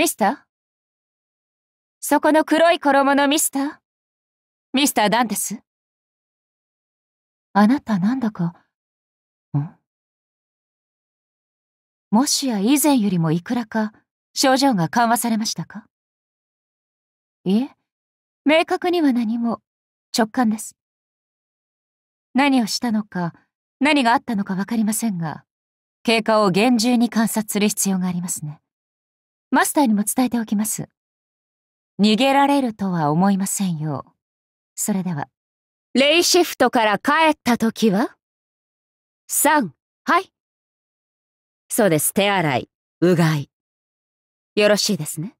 ミスターそこの黒い衣のミスターミスターダンテスあなたなんだか、んもしや以前よりもいくらか症状が緩和されましたかいえ、明確には何も直感です。何をしたのか、何があったのか分かりませんが、経過を厳重に観察する必要がありますね。マスターにも伝えておきます。逃げられるとは思いませんよ。それでは、レイシフトから帰った時は ?3、はい。そうです、手洗い、うがい。よろしいですね。